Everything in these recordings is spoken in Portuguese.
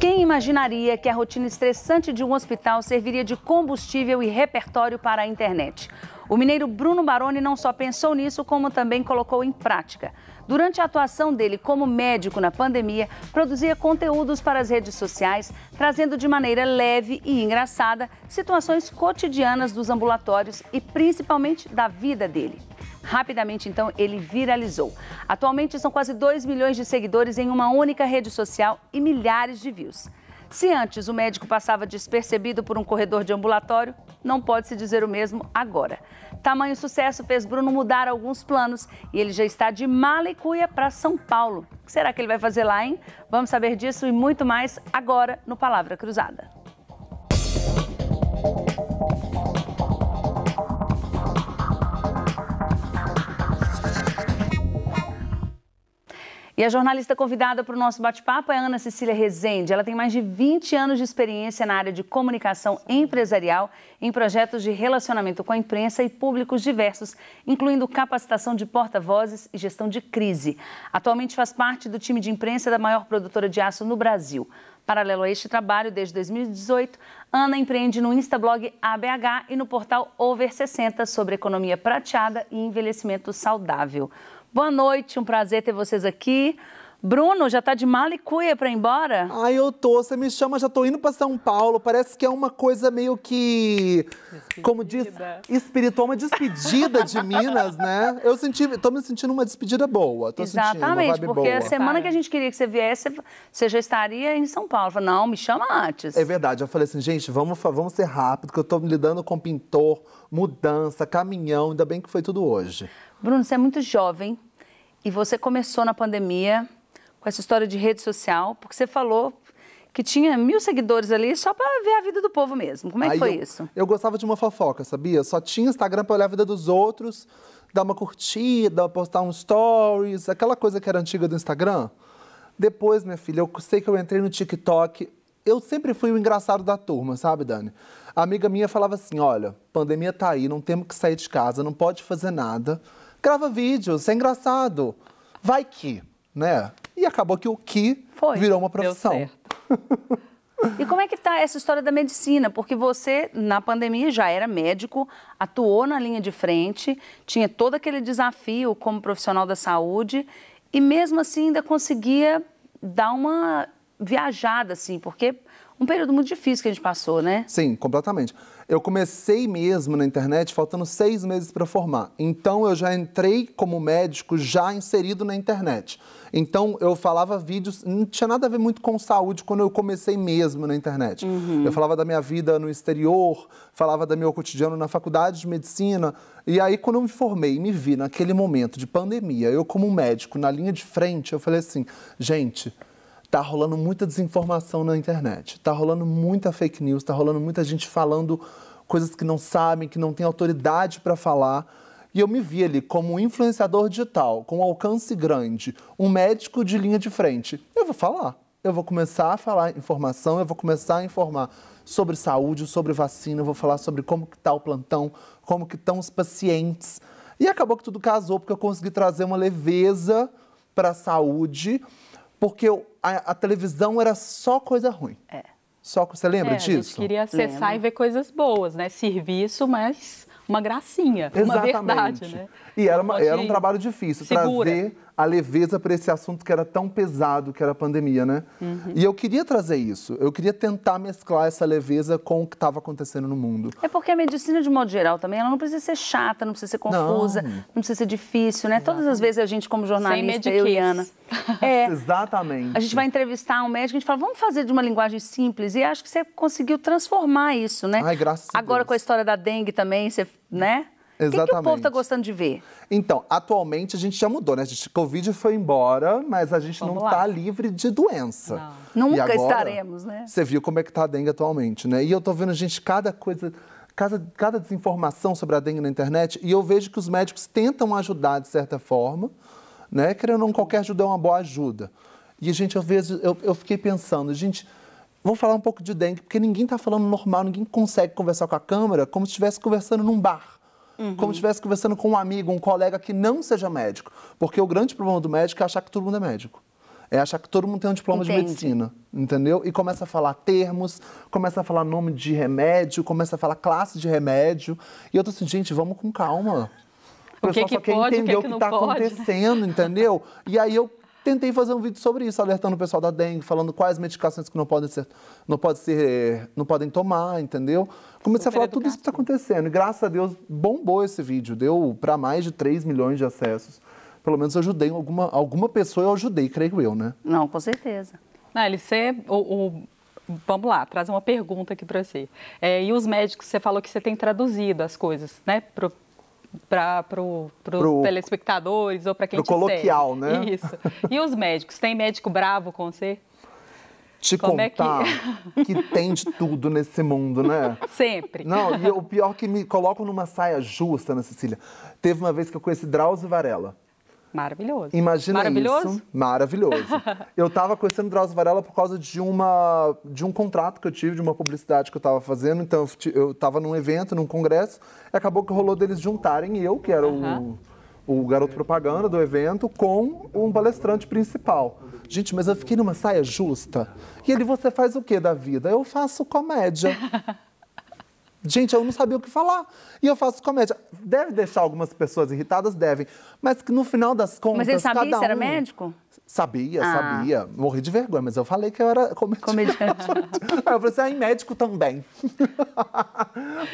Quem imaginaria que a rotina estressante de um hospital serviria de combustível e repertório para a internet? O mineiro Bruno Baroni não só pensou nisso, como também colocou em prática. Durante a atuação dele como médico na pandemia, produzia conteúdos para as redes sociais, trazendo de maneira leve e engraçada situações cotidianas dos ambulatórios e principalmente da vida dele. Rapidamente, então, ele viralizou. Atualmente são quase 2 milhões de seguidores em uma única rede social e milhares de views. Se antes o médico passava despercebido por um corredor de ambulatório, não pode se dizer o mesmo agora. Tamanho sucesso fez Bruno mudar alguns planos e ele já está de Malicuia para São Paulo. O que será que ele vai fazer lá, hein? Vamos saber disso e muito mais agora no Palavra Cruzada. E a jornalista convidada para o nosso bate-papo é Ana Cecília Rezende. Ela tem mais de 20 anos de experiência na área de comunicação empresarial em projetos de relacionamento com a imprensa e públicos diversos, incluindo capacitação de porta-vozes e gestão de crise. Atualmente faz parte do time de imprensa da maior produtora de aço no Brasil. Paralelo a este trabalho, desde 2018, Ana empreende no Instablog ABH e no portal Over 60 sobre economia prateada e envelhecimento saudável. Boa noite, um prazer ter vocês aqui. Bruno, já tá de malicuia pra ir embora? Ai, eu tô. Você me chama, já tô indo pra São Paulo. Parece que é uma coisa meio que. Despedida. Como diz, espiritual, uma despedida de Minas, né? Eu senti, tô me sentindo uma despedida boa. Tô Exatamente, porque boa. a semana que a gente queria que você viesse, você já estaria em São Paulo. Eu falei, não, me chama antes. É verdade. Eu falei assim, gente, vamos, vamos ser rápido, que eu tô lidando com pintor, mudança, caminhão. Ainda bem que foi tudo hoje. Bruno, você é muito jovem e você começou na pandemia com essa história de rede social, porque você falou que tinha mil seguidores ali só para ver a vida do povo mesmo. Como é que Aí foi eu, isso? Eu gostava de uma fofoca, sabia? Só tinha Instagram para olhar a vida dos outros, dar uma curtida, postar um stories, aquela coisa que era antiga do Instagram. Depois, minha filha, eu sei que eu entrei no TikTok. Eu sempre fui o engraçado da turma, sabe, Dani? A amiga minha falava assim: olha, pandemia tá aí, não temos que sair de casa, não pode fazer nada grava vídeos, é engraçado. Vai que, né? E acabou que o que Foi, virou uma profissão. Deu certo. E como é que está essa história da medicina? Porque você, na pandemia, já era médico, atuou na linha de frente, tinha todo aquele desafio como profissional da saúde e, mesmo assim, ainda conseguia dar uma viajada, assim, porque um período muito difícil que a gente passou, né? Sim, completamente. Eu comecei mesmo na internet faltando seis meses para formar. Então eu já entrei como médico já inserido na internet. Então eu falava vídeos, não tinha nada a ver muito com saúde quando eu comecei mesmo na internet. Uhum. Eu falava da minha vida no exterior, falava do meu cotidiano na faculdade de medicina. E aí quando eu me formei e me vi naquele momento de pandemia, eu como médico na linha de frente, eu falei assim, gente, tá rolando muita desinformação na internet, tá rolando muita fake news, tá rolando muita gente falando coisas que não sabem, que não tem autoridade para falar. E eu me vi ali como um influenciador digital, com um alcance grande, um médico de linha de frente. Eu vou falar. Eu vou começar a falar informação, eu vou começar a informar sobre saúde, sobre vacina, eu vou falar sobre como que tá o plantão, como que estão os pacientes. E acabou que tudo casou, porque eu consegui trazer uma leveza para a saúde porque a, a televisão era só coisa ruim. É. Só você lembra é, disso? A gente queria acessar Lembro. e ver coisas boas, né? Serviço, mas uma gracinha, Exatamente. uma verdade, né? E era, uma, era um trabalho difícil segura. trazer a leveza para esse assunto que era tão pesado, que era a pandemia, né? Uhum. E eu queria trazer isso. Eu queria tentar mesclar essa leveza com o que estava acontecendo no mundo. É porque a medicina, de modo geral, também, ela não precisa ser chata, não precisa ser confusa, não, não precisa ser difícil, né? Todas as vezes a gente, como jornalista, eu e Ana... É, Exatamente. A gente vai entrevistar um médico, a gente fala, vamos fazer de uma linguagem simples. E acho que você conseguiu transformar isso, né? Ai, graças Agora, a Deus. Agora, com a história da dengue também, você, né? Exatamente. O que, que o povo está gostando de ver? Então, atualmente a gente já mudou, né? A gente, Covid foi embora, mas a gente Vamos não está livre de doença. Não. Nunca agora, estaremos, né? Você viu como é que está a dengue atualmente, né? E eu estou vendo, gente, cada coisa cada, cada desinformação sobre a dengue na internet e eu vejo que os médicos tentam ajudar de certa forma, né? Querendo não, qualquer ajuda é uma boa ajuda. E, gente, às vezes eu, eu fiquei pensando, gente, vamos falar um pouco de dengue, porque ninguém está falando normal, ninguém consegue conversar com a câmera como se estivesse conversando num bar uhum. como se estivesse conversando com um amigo, um colega que não seja médico. Porque o grande problema do médico é achar que todo mundo é médico. É achar que todo mundo tem um diploma Entendi. de medicina, entendeu? E começa a falar termos, começa a falar nome de remédio, começa a falar classe de remédio. E eu tô assim, gente, vamos com calma. O pessoal que que só quer pode, entender o que, está que tá acontecendo, entendeu? E aí eu Tentei fazer um vídeo sobre isso, alertando o pessoal da dengue, falando quais medicações que não podem ser, não podem ser, eh, não podem tomar, entendeu? Comecei a falar tudo isso que está acontecendo. E graças a Deus bombou esse vídeo, deu para mais de 3 milhões de acessos. Pelo menos eu ajudei alguma, alguma pessoa, eu ajudei, creio eu, né? Não, com certeza. Na LC, o, o vamos lá, trazer uma pergunta aqui para você. É, e os médicos, você falou que você tem traduzido as coisas, né, para pro, os telespectadores ou para quem pro coloquial, segue. né? Isso. E os médicos? Tem médico bravo com você? Te Como contar é que... que... tem de tudo nesse mundo, né? Sempre. Não, e o pior é que me coloco numa saia justa, né, Cecília? Teve uma vez que eu conheci Drauzio Varela. Maravilhoso. Imagina Maravilhoso? isso. Maravilhoso. eu tava conhecendo Drauzio Varela por causa de, uma, de um contrato que eu tive, de uma publicidade que eu tava fazendo. Então, eu tava num evento, num congresso, e acabou que rolou deles juntarem eu, que era o, o garoto propaganda do evento, com um palestrante principal. Gente, mas eu fiquei numa saia justa. E ele, você faz o quê da vida? Eu faço comédia. Gente, eu não sabia o que falar. E eu faço comédia. Deve deixar algumas pessoas irritadas? Devem. Mas que no final das contas. Mas ele sabia cada um... era médico? Sabia, ah. sabia. Morri de vergonha, mas eu falei que eu era comediante. comediante. Aí eu falei assim, ah, e médico também.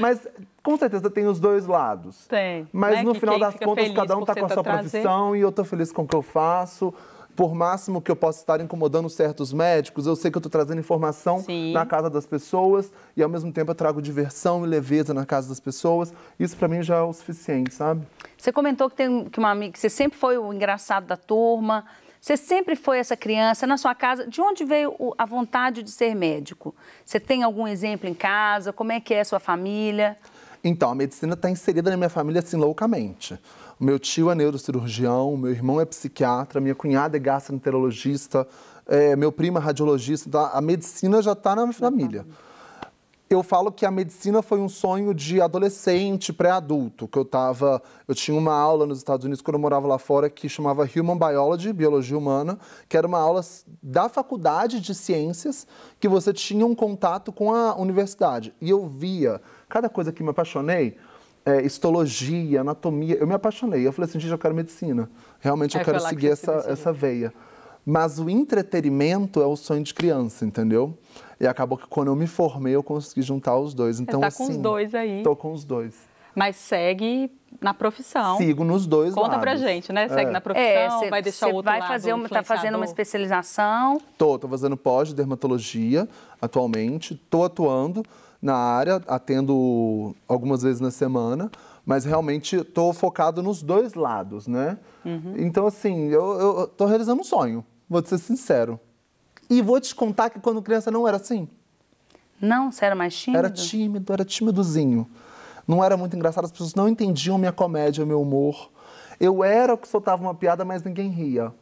mas com certeza tem os dois lados. Tem. Mas né? no final das contas, cada um tá com a tá sua trazer. profissão e eu tô feliz com o que eu faço por máximo que eu possa estar incomodando certos médicos, eu sei que eu estou trazendo informação Sim. na casa das pessoas e ao mesmo tempo eu trago diversão e leveza na casa das pessoas. Isso para mim já é o suficiente, sabe? Você comentou que tem que uma amiga, que você sempre foi o engraçado da turma. Você sempre foi essa criança na sua casa. De onde veio a vontade de ser médico? Você tem algum exemplo em casa? Como é que é a sua família? Então, a medicina está inserida na minha família assim loucamente. O meu tio é neurocirurgião, meu irmão é psiquiatra, minha cunhada é gastroenterologista, é, meu primo é radiologista. Então a medicina já está na tá minha família. Eu falo que a medicina foi um sonho de adolescente, pré-adulto, que eu tava, eu tinha uma aula nos Estados Unidos quando eu morava lá fora que chamava Human Biology, biologia humana, que era uma aula da faculdade de ciências que você tinha um contato com a universidade. E eu via cada coisa que me apaixonei, é, histologia, anatomia. Eu me apaixonei. Eu falei assim, gente, eu quero medicina. Realmente eu é, quero seguir que essa, essa veia. Mas o entretenimento é o sonho de criança, entendeu? E acabou que quando eu me formei, eu consegui juntar os dois. Então, Você tá com os assim, dois aí. Tô com os dois. Mas segue na profissão. Sigo nos dois Conta lados. pra gente, né? Segue é. na é, profissão, é, cê, vai deixar outro vai fazer uma, tá fazendo uma especialização? Tô, tô fazendo pós de dermatologia atualmente, tô atuando, na área, atendo algumas vezes na semana, mas realmente estou focado nos dois lados, né? Uhum. Então, assim, eu estou realizando um sonho, vou te ser sincero. E vou te contar que quando criança não era assim. Não? Você era mais tímido? Era tímido, era timidozinho. Não era muito engraçado, as pessoas não entendiam minha comédia, meu humor. Eu era o que soltava uma piada, mas ninguém ria.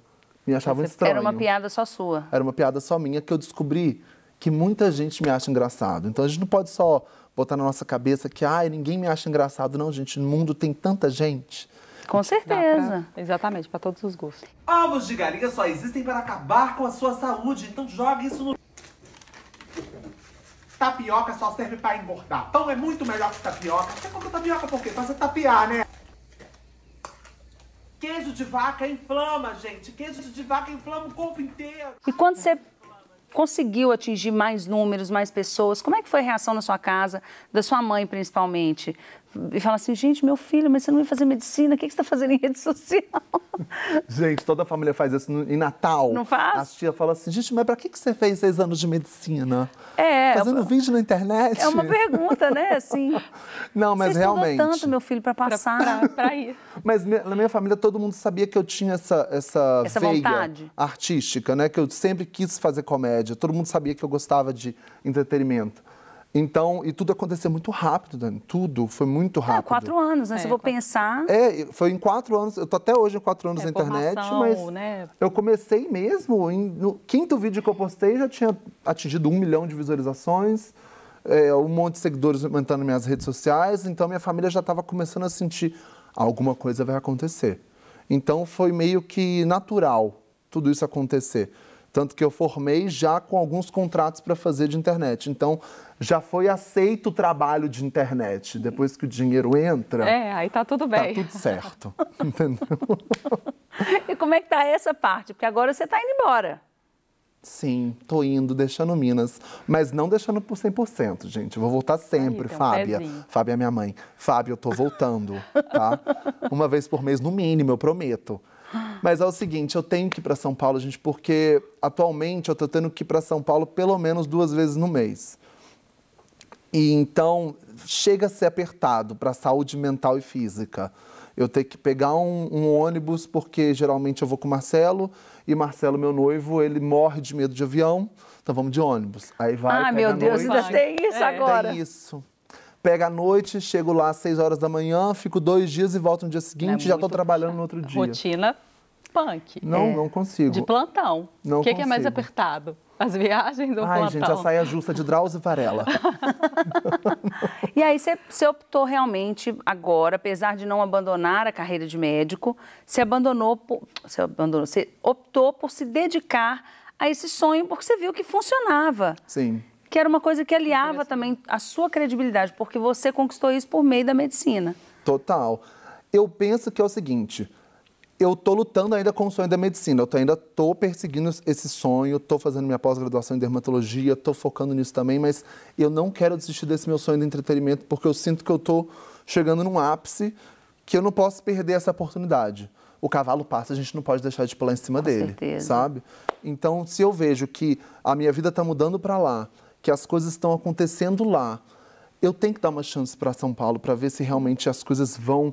Me achava estranho. Era uma piada só sua? Era uma piada só minha que eu descobri que muita gente me acha engraçado. Então a gente não pode só botar na nossa cabeça que, ai, ah, ninguém me acha engraçado. Não, gente, no mundo tem tanta gente. Com certeza. Pra... Exatamente, para todos os gostos. Ovos de galinha só existem para acabar com a sua saúde, então joga isso no. Tapioca só serve para engordar. Pão é muito melhor que tapioca. Você compra tapioca por quê? Pra você tapiar, né? Queijo de vaca inflama, gente. Queijo de vaca inflama o corpo inteiro. E quando você conseguiu atingir mais números, mais pessoas? Como é que foi a reação na sua casa, da sua mãe principalmente? e fala assim, gente, meu filho, mas você não vai fazer medicina, o que você está fazendo em rede social? Gente, toda a família faz isso em Natal. Não faz? a tia fala assim, gente, mas para que você fez seis anos de medicina? É. Fazendo eu... É vídeo na internet? É uma pergunta, né, assim. Não, mas você realmente... tanto, meu filho, para passar... Para ir. Mas na minha família, todo mundo sabia que eu tinha essa, essa, essa veia vontade. artística, né? Que eu sempre quis fazer comédia, todo mundo sabia que eu gostava de entretenimento. Então, e tudo aconteceu muito rápido, Dani. Tudo foi muito ah, rápido. É, quatro anos, né? Se eu vou é, quatro... pensar. É, foi em quatro anos. Eu tô até hoje em quatro anos é, na internet, mas né? eu comecei mesmo. Em, no quinto vídeo que eu postei já tinha atingido um milhão de visualizações, é, um monte de seguidores aumentando minhas redes sociais. Então, minha família já estava começando a sentir alguma coisa vai acontecer. Então, foi meio que natural tudo isso acontecer. Tanto que eu formei já com alguns contratos para fazer de internet. Então, já foi aceito o trabalho de internet. Depois que o dinheiro entra. É, aí tá tudo bem. Tá tudo certo. entendeu? E como é que tá essa parte? Porque agora você está indo embora. Sim, tô indo, deixando Minas, mas não deixando por 100%, gente. vou voltar sempre, Aí, Fábia. Um Fábia é minha mãe. Fábio eu tô voltando, tá? Uma vez por mês, no mínimo, eu prometo. Mas é o seguinte, eu tenho que ir para São Paulo, gente, porque atualmente eu estou tendo que ir para São Paulo pelo menos duas vezes no mês. E então chega a ser apertado para a saúde mental e física. Eu tenho que pegar um, um, ônibus porque geralmente eu vou com o Marcelo e Marcelo, meu noivo, ele morre de medo de avião, então vamos de ônibus. Aí vai. Ah, meu Deus, noite. ainda tem isso é. agora. Tem isso pega a noite, chego lá às 6 horas da manhã, fico dois dias e volto no dia é seguinte, é já estou trabalhando no outro dia. Rotina punk. Não, é. não consigo. De plantão. Não o que, é que, é mais apertado? As viagens ou Ai, plantão? Ai, gente, a saia justa de Drauzio Varela. e aí você, optou realmente agora, apesar de não abandonar a carreira de médico, você abandonou, você abandonou, você optou por se dedicar a esse sonho porque você viu que funcionava. Sim que era uma coisa que aliava também a sua credibilidade, porque você conquistou isso por meio da medicina. Total. Eu penso que é o seguinte, eu tô lutando ainda com o sonho da medicina, eu tô, ainda tô perseguindo esse sonho, tô fazendo minha pós-graduação em dermatologia, tô focando nisso também, mas eu não quero desistir desse meu sonho de entretenimento, porque eu sinto que eu tô chegando num ápice que eu não posso perder essa oportunidade. O cavalo passa, a gente não pode deixar de pular em cima com dele, certeza. sabe? Então, se eu vejo que a minha vida está mudando para lá, que as coisas estão acontecendo lá. Eu tenho que dar uma chance para São Paulo para ver se realmente as coisas vão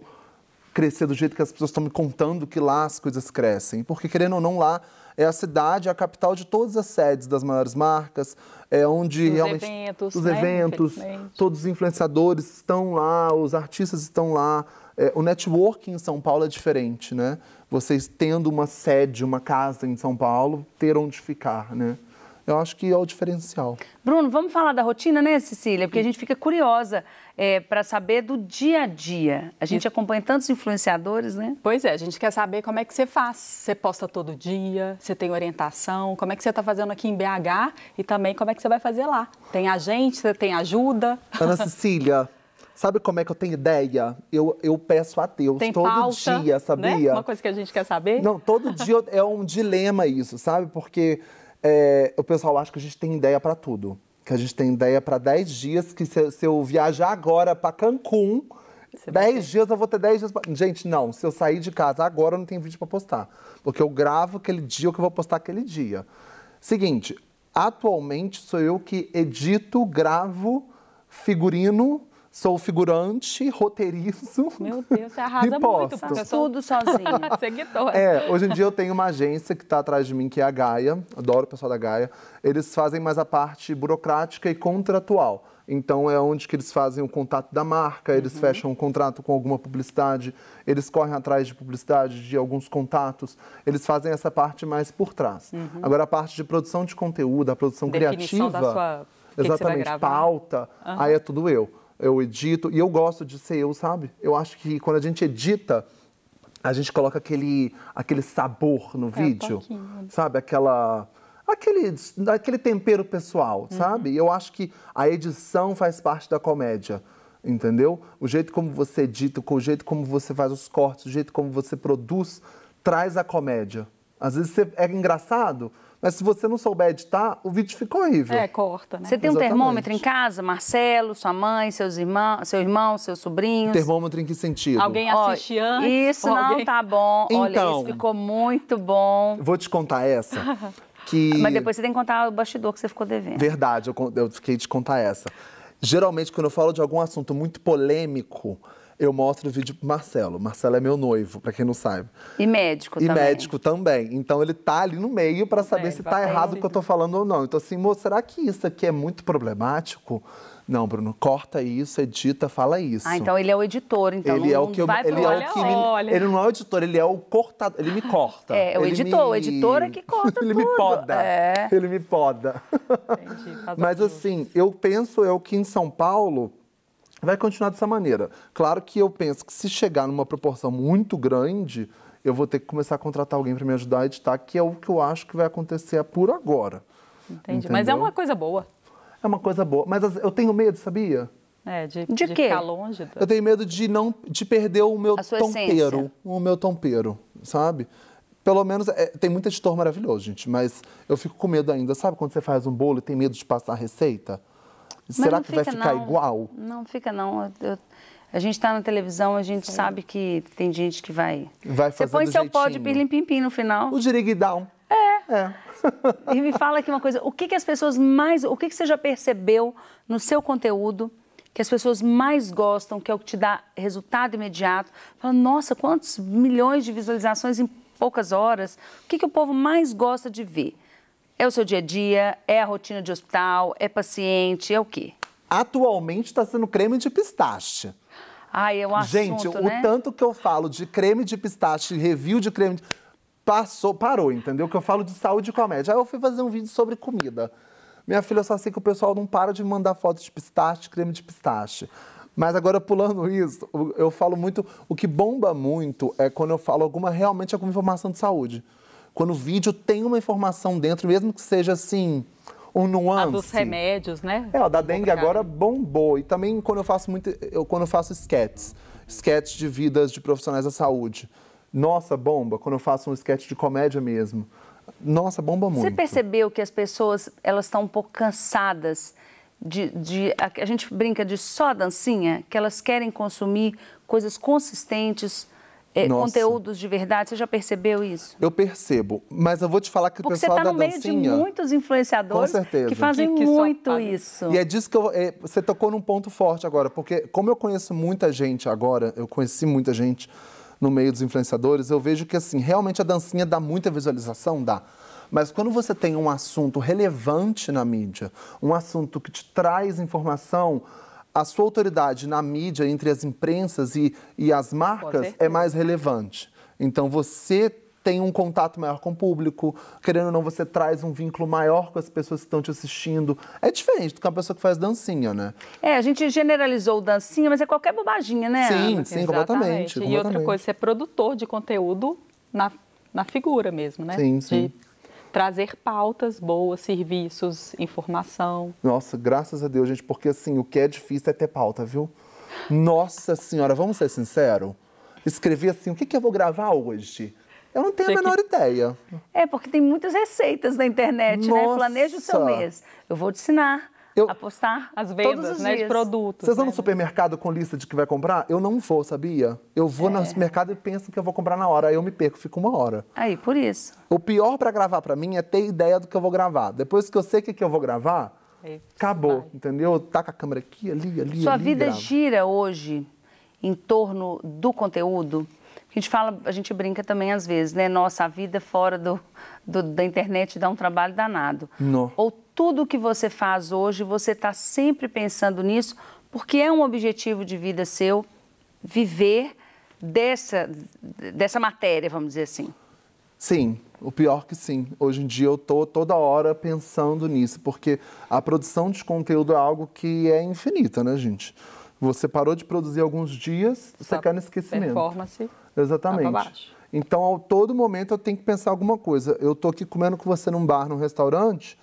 crescer do jeito que as pessoas estão me contando que lá as coisas crescem. Porque, querendo ou não, lá é a cidade, é a capital de todas as sedes das maiores marcas, é onde os realmente eventos, os né? eventos, todos os influenciadores estão lá, os artistas estão lá. É, o networking em São Paulo é diferente, né? Vocês tendo uma sede, uma casa em São Paulo, ter onde ficar, né? eu acho que é o diferencial. Bruno, vamos falar da rotina, né, Cecília? Porque a gente fica curiosa é, para saber do dia a dia. A gente acompanha tantos influenciadores, né? Pois é, a gente quer saber como é que você faz. Você posta todo dia, você tem orientação, como é que você está fazendo aqui em BH e também como é que você vai fazer lá. Tem agente, tem ajuda. Ana Cecília. Sabe como é que eu tenho ideia? Eu, eu peço a Deus Tem todo pauta, dia, né? sabia? Né? Uma coisa que a gente quer saber? Não, todo dia é um dilema isso, sabe? Porque é, o pessoal acha que a gente tem ideia para tudo. Que a gente tem ideia para 10 dias, que se, se eu viajar agora para Cancún, 10 dias eu vou ter 10 dias. Pra... Gente, não, se eu sair de casa agora, eu não tenho vídeo para postar. Porque eu gravo aquele dia o que eu vou postar aquele dia. Seguinte, atualmente sou eu que edito, gravo figurino Sou figurante, roteirizo. Meu Deus, você arrasa muito, faz tudo sozinha. Seguidora. É, hoje em dia eu tenho uma agência que está atrás de mim, que é a Gaia. Adoro o pessoal da Gaia. Eles fazem mais a parte burocrática e contratual. Então é onde que eles fazem o contato da marca, eles uhum. fecham um contrato com alguma publicidade, eles correm atrás de publicidade, de alguns contatos, eles fazem essa parte mais por trás. Uhum. Agora a parte de produção de conteúdo, a produção Definição criativa, sua... que exatamente, que pauta, uhum. aí é tudo eu eu edito, e eu gosto de ser eu, sabe? Eu acho que quando a gente edita, a gente coloca aquele, aquele sabor no é, vídeo, um né? sabe? Aquela aquele, aquele tempero pessoal, uhum. sabe? E eu acho que a edição faz parte da comédia, entendeu? O jeito como você edita, o jeito como você faz os cortes, o jeito como você produz, traz a comédia. Às vezes você, é engraçado, mas se você não souber editar, o vídeo fica horrível. É, corta, né? Você tem um termômetro em casa, Marcelo, sua mãe, seus irmãos, seu irmão, seus sobrinhos? Termômetro em que sentido? Alguém assiste Olha, antes? Isso não tá bom. Então, Olha, isso então. ficou muito bom. Vou te contar essa. que... Mas depois você tem que contar o bastidor que você ficou devendo. Verdade, eu, eu fiquei de contar essa. Geralmente, quando eu falo de algum assunto muito polêmico, eu mostro o vídeo pro Marcelo. Marcelo é meu noivo, para quem não sabe. E médico e também. E médico também. Então ele tá ali no meio para saber é, se tá, tá errado o que eu tô falando ou não. Então assim, moço, será que isso aqui é muito problemático? Não, Bruno, corta isso, edita, fala isso. Ah, então ele é o editor, então ele não, é o que eu, vai ele pro... é olha, o que olha. Me, Ele não é o editor, ele é o cortador, ele me corta. É, é o editor, me... o editor é que corta Ele tudo. me poda, é. ele me poda. Entendi, Mas assim, eu penso eu que em São Paulo vai continuar dessa maneira. Claro que eu penso que se chegar numa proporção muito grande, eu vou ter que começar a contratar alguém para me ajudar a editar, que é o que eu acho que vai acontecer é por agora. Entendi. Entendeu? Mas é uma coisa boa. É uma coisa boa. Mas eu tenho medo, sabia? É, de, de, de ficar longe. Do... Eu tenho medo de não de perder o meu tompeiro. O meu tompeiro, sabe? Pelo menos, é, tem muito editor maravilhoso, gente, mas eu fico com medo ainda. Sabe quando você faz um bolo e tem medo de passar a receita? Será que fica, vai ficar não. igual? Não fica, não. Eu, a gente está na televisão, a gente Sim. sabe que tem gente que vai. Vai fazer Você põe seu pó de pirlim pim, pim no final. O diriguidão. É. é. e me fala aqui uma coisa. O que, que as pessoas mais. O que, que você já percebeu no seu conteúdo que as pessoas mais gostam, que é o que te dá resultado imediato? Fala, nossa, quantos milhões de visualizações em poucas horas? O que, que o povo mais gosta de ver? É o seu dia a dia? É a rotina de hospital? É paciente? É o quê? Atualmente está sendo creme de pistache. Ai, é um assunto, Gente, né? o tanto que eu falo de creme de pistache, review de creme... De... Passou, parou, entendeu? Que eu falo de saúde e comédia. Aí eu fui fazer um vídeo sobre comida. Minha filha, eu só sei que o pessoal não para de mandar fotos de pistache, creme de pistache. Mas agora, pulando isso, eu falo muito... O que bomba muito é quando eu falo alguma, realmente, alguma informação de saúde. Quando o vídeo tem uma informação dentro, mesmo que seja assim, um nuance. A dos remédios, né? É, ó, da dengue agora bombou. E também quando eu faço muito, eu, quando eu faço sketches, sketches de vidas de profissionais da saúde. Nossa, bomba, quando eu faço um sketch de comédia mesmo. Nossa, bomba muito. Você percebeu que as pessoas, elas estão um pouco cansadas de, de a, a gente brinca de só dancinha, que elas querem consumir coisas consistentes, é, conteúdos de verdade? Você já percebeu isso? Eu percebo, mas eu vou te falar que Porque o pessoal tá da dancinha... Porque você está no meio de muitos influenciadores que fazem que, que muito isso. E é disso que eu, é, você tocou num ponto forte agora, porque como eu conheço muita gente agora, eu conheci muita gente no meio dos influenciadores, eu vejo que assim, realmente a dancinha dá muita visualização, dá. Mas quando você tem um assunto relevante na mídia, um assunto que te traz informação, a sua autoridade na mídia, entre as imprensas e, e as marcas, é mais relevante. Então, você tem um contato maior com o público, querendo ou não, você traz um vínculo maior com as pessoas que estão te assistindo. É diferente do que uma pessoa que faz dancinha, né? É, a gente generalizou dancinha, mas é qualquer bobaginha, né? Sim, sim, Exatamente. completamente, E completamente. outra coisa, você é produtor de conteúdo na, na figura mesmo, né? Sim, sim. De trazer pautas boas, serviços, informação. Nossa, graças a Deus, gente, porque assim, o que é difícil é ter pauta, viu? Nossa Senhora, vamos ser sinceros? Escrevi assim, o que, que eu vou gravar hoje? Eu não tenho a menor ideia. É, porque tem muitas receitas na internet, né? Nossa. né? Planeja o seu mês. Eu vou te ensinar eu, apostar as vendas, né, dias. de produtos. Vocês vão né, no né? supermercado com lista de que vai comprar? Eu não vou, sabia? Eu vou é. no supermercado e penso que eu vou comprar na hora, aí eu me perco, fico uma hora. Aí, por isso. O pior para gravar para mim é ter ideia do que eu vou gravar. Depois que eu sei o que, que eu vou gravar, aí, é, acabou, vai. entendeu? Tá com a câmera aqui, ali, ali, Sua ali, vida grava. gira hoje em torno do conteúdo? A gente fala, a gente brinca também às vezes, né? Nossa, a vida fora do, do da internet dá um trabalho danado. Não. Ou tudo que você faz hoje, você está sempre pensando nisso, porque é um objetivo de vida seu viver dessa, dessa matéria, vamos dizer assim. Sim, o pior que sim. Hoje em dia eu tô toda hora pensando nisso, porque a produção de conteúdo é algo que é infinita, né, gente? Você parou de produzir alguns dias, Só você está no esquecimento. Performance. Exatamente. Tá então, a todo momento eu tenho que pensar alguma coisa. Eu tô aqui comendo com você num bar, num restaurante,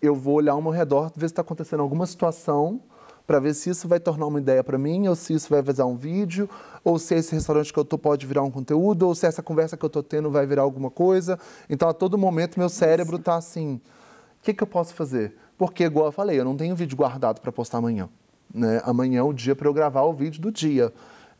eu vou olhar ao meu redor, ver se está acontecendo alguma situação, para ver se isso vai tornar uma ideia para mim, ou se isso vai vazar um vídeo, ou se esse restaurante que eu estou pode virar um conteúdo, ou se essa conversa que eu estou tendo vai virar alguma coisa. Então, a todo momento, meu cérebro está assim: o que, que eu posso fazer? Porque, igual eu falei, eu não tenho vídeo guardado para postar amanhã. Né? Amanhã é o dia para eu gravar o vídeo do dia.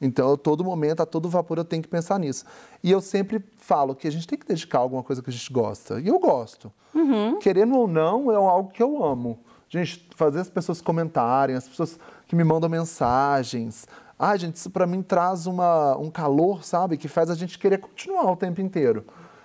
Então, eu, todo momento, a todo vapor, eu tenho que pensar nisso. E eu sempre falo que a gente tem que dedicar alguma coisa que a gente gosta. E eu gosto. Uhum. Querendo ou não, é algo que eu amo. Gente, fazer as pessoas comentarem, as pessoas que me mandam mensagens. Ah, gente, isso para mim traz uma, um calor, sabe? Que faz a gente querer continuar o tempo inteiro.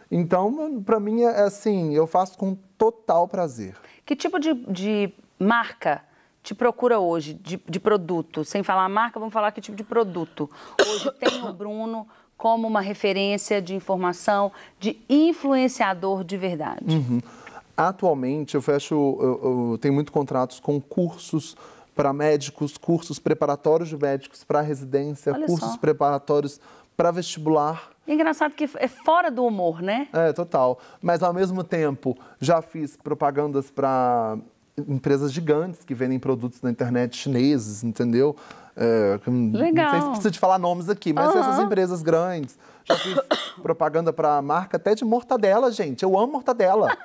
Então, para mim, é, é assim, eu faço com total prazer. Que tipo de, de marca te procura hoje de, de produto? Sem falar marca, vamos falar que tipo de produto. Hoje tem o Bruno como uma referência de informação, de influenciador de verdade. Uhum. Atualmente, eu fecho, eu, eu tenho muitos contratos com cursos para médicos, cursos preparatórios de médicos para residência, Olha cursos só. preparatórios para vestibular. É engraçado que é fora do humor, né? É, total. Mas ao mesmo tempo, já fiz propagandas para empresas gigantes que vendem produtos na internet chineses, entendeu? É, Legal. Não sei se precisa de falar nomes aqui, mas uhum. essas empresas grandes. Já fiz propaganda para marca até de mortadela, gente. Eu amo mortadela.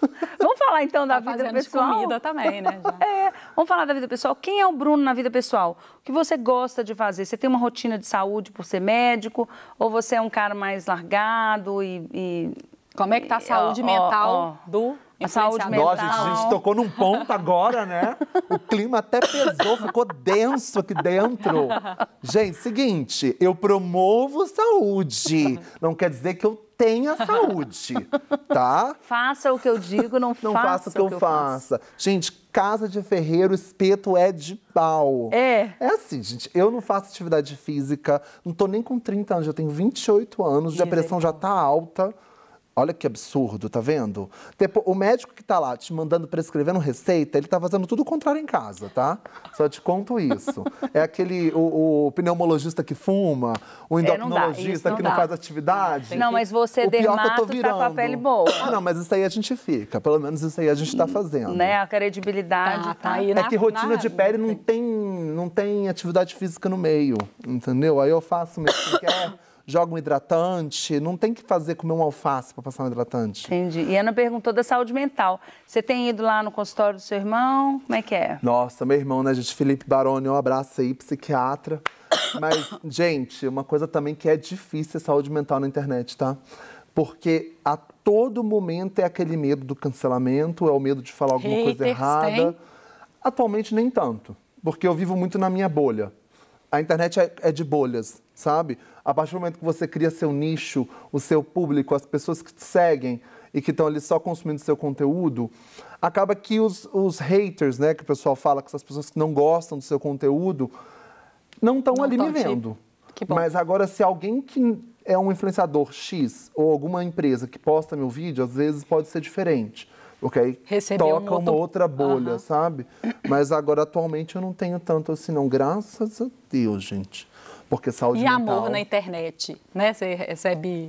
Vamos falar então da tá vida pessoal. comida também, né? é. Vamos falar da vida pessoal. Quem é o Bruno na vida pessoal? O que você gosta de fazer? Você tem uma rotina de saúde por ser médico? Ou você é um cara mais largado e. e... Como é que tá a saúde e, ó, mental ó, ó. do a saúde mental. Nossa, a gente tocou num ponto agora, né? O clima até pesou, ficou denso aqui dentro. Gente, seguinte, eu promovo saúde. Não quer dizer que eu tenha saúde, tá? Faça o que eu digo, não, não faça, faça o que, o que eu, eu faça. Gente, casa de ferreiro, espeto é de pau. É. É assim, gente. Eu não faço atividade física, não tô nem com 30 anos, já tenho 28 anos, a pressão já tá alta. Olha que absurdo, tá vendo? o médico que tá lá te mandando prescrevendo receita, ele tá fazendo tudo o contrário em casa, tá? Só te conto isso. É aquele, o, o pneumologista que fuma, o endocrinologista é, não que não, não faz atividade. Não, mas você dermato é tá com a pele boa. Ah, não, mas isso aí a gente fica. Pelo menos isso aí a gente tá hum, fazendo. Né, a credibilidade tá, tá, tá aí né? É que rotina de pele não tem, não tem atividade física no meio, entendeu? Aí eu faço mesmo que quer joga um hidratante, não tem que fazer comer um alface para passar um hidratante. Entendi. E Ana perguntou da saúde mental. Você tem ido lá no consultório do seu irmão? Como é que é? Nossa, meu irmão, né, gente? Felipe Baroni, um abraço aí, psiquiatra. Mas, gente, uma coisa também que é difícil é saúde mental na internet, tá? Porque a todo momento é aquele medo do cancelamento, é o medo de falar alguma Haters coisa errada. Tem. Atualmente nem tanto, porque eu vivo muito na minha bolha. A internet é, é de bolhas, sabe? a partir do momento que você cria seu nicho, o seu público, as pessoas que te seguem e que estão ali só consumindo seu conteúdo, acaba que os, os haters, né, que o pessoal fala, que são as pessoas que não gostam do seu conteúdo, não estão ali me vendo. Mas agora, se alguém que é um influenciador X ou alguma empresa que posta meu vídeo, às vezes pode ser diferente. Ok? Recebeu Toca um outro... uma outra bolha, uhum. sabe? Mas agora, atualmente, eu não tenho tanto assim, não. Graças a Deus, gente. Porque saúde e mental... E amor na internet, né? Você recebe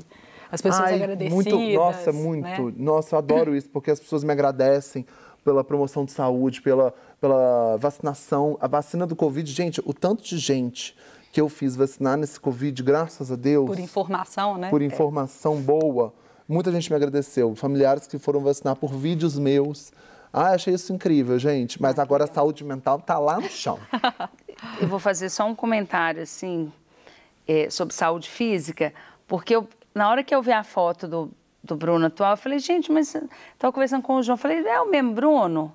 as pessoas Ai, agradecidas. Né? Muito, nossa, muito. Né? Nossa, eu adoro isso, porque as pessoas me agradecem pela promoção de saúde, pela, pela vacinação. A vacina do Covid, gente, o tanto de gente que eu fiz vacinar nesse Covid, graças a Deus. Por informação, né? Por informação é. boa. Muita gente me agradeceu. Familiares que foram vacinar por vídeos meus. Ah, achei isso incrível, gente. Mas agora a saúde mental tá lá no chão. Eu vou fazer só um comentário, assim, é, sobre saúde física, porque eu, na hora que eu vi a foto do, do Bruno atual, eu falei, gente, mas estava conversando com o João, falei, é o mesmo Bruno?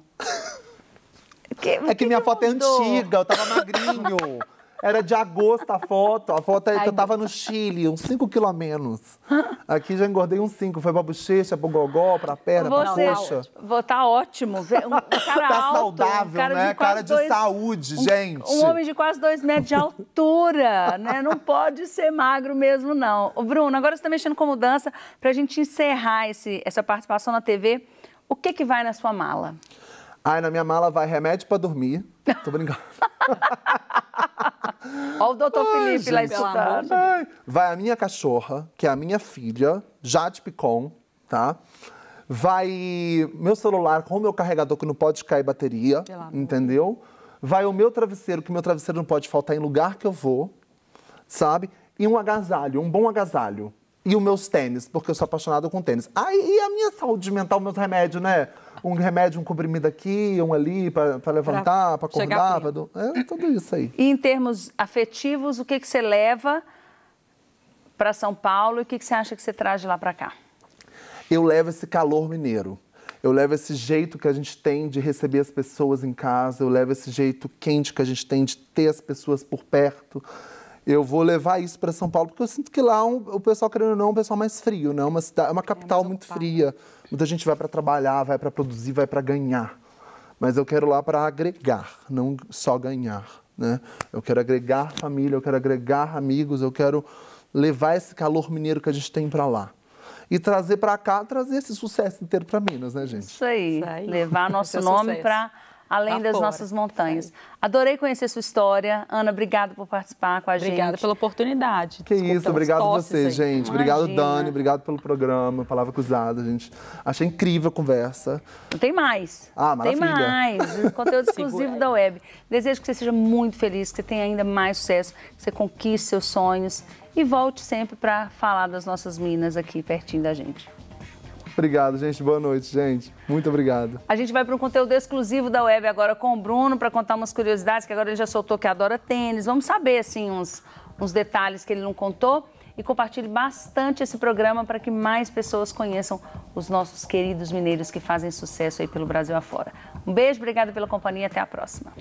Que, é que, que minha que foto é mudou? é antiga, eu tava magrinho. Era de agosto a foto. A foto é que eu tava no Chile, uns 5 quilos a menos. Aqui já engordei uns 5. Foi pra bochecha, pro gogó, pra perna, Você, pra é coxa. Vou tá ótimo. Um, cara tá alto, saudável, um cara né? De cara de dois, saúde, um, gente. Um homem de quase 2 metros de altura, né? Não pode ser magro mesmo, não. Ô, Bruno, agora você tá mexendo com mudança. Pra gente encerrar esse, essa participação na TV, o que que vai na sua mala? Ai, na minha mala vai remédio pra dormir. Tô brincando. Olha o doutor Ai, Felipe gente, lá escutando. Vai a minha cachorra, que é a minha filha, Jade Picon, tá? Vai meu celular com o meu carregador, que não pode cair bateria, entendeu? Vai o meu travesseiro, que meu travesseiro não pode faltar em lugar que eu vou, sabe? E um agasalho, um bom agasalho. E os meus tênis, porque eu sou apaixonado com tênis. Aí ah, e a minha saúde mental, meus remédios, né? um remédio, um comprimido aqui, um ali, para levantar, para acordar. Pra do... é, tudo isso aí. E em termos afetivos, o que, que você leva para São Paulo e o que, que você acha que você traz de lá para cá? Eu levo esse calor mineiro. Eu levo esse jeito que a gente tem de receber as pessoas em casa, eu levo esse jeito quente que a gente tem de ter as pessoas por perto eu vou levar isso para São Paulo, porque eu sinto que lá é um, o pessoal, querendo ou não, é um pessoal mais frio, né? Uma cidade, é uma é é capital é muito fria. Né? Muita gente vai para trabalhar, vai para produzir, vai para ganhar. Mas eu quero lá para agregar, não só ganhar, né? Eu quero agregar família, eu quero agregar amigos, eu quero levar esse calor mineiro que a gente tem para lá e trazer para cá, trazer esse sucesso inteiro para Minas, né, gente? Isso aí. Isso aí. Levar nosso nome para além das nossas montanhas. É Adorei conhecer sua história. Ana, obrigada por participar com a obrigada gente. Obrigada pela oportunidade. Que Desculpa, isso, obrigado a você, aí. gente. Imagina. Obrigado, Dani. Obrigado pelo programa. Palavra cruzada, gente. Achei incrível a conversa. Tem mais. Ah, maravilha. Tem mais. Conteúdo exclusivo da web. Desejo que você seja muito feliz, que você tenha ainda mais sucesso, que você conquiste seus sonhos e volte sempre para falar das nossas minas aqui pertinho da gente. Obrigado, gente. Boa noite, gente. Muito obrigado. A gente vai para um conteúdo exclusivo da web agora com o Bruno para contar umas curiosidades que agora ele já soltou que adora tênis. Vamos saber, assim, uns, uns detalhes que ele não contou e compartilhe bastante esse programa para que mais pessoas conheçam os nossos queridos mineiros que fazem sucesso aí pelo Brasil afora. Um beijo, obrigado pela companhia, até a próxima.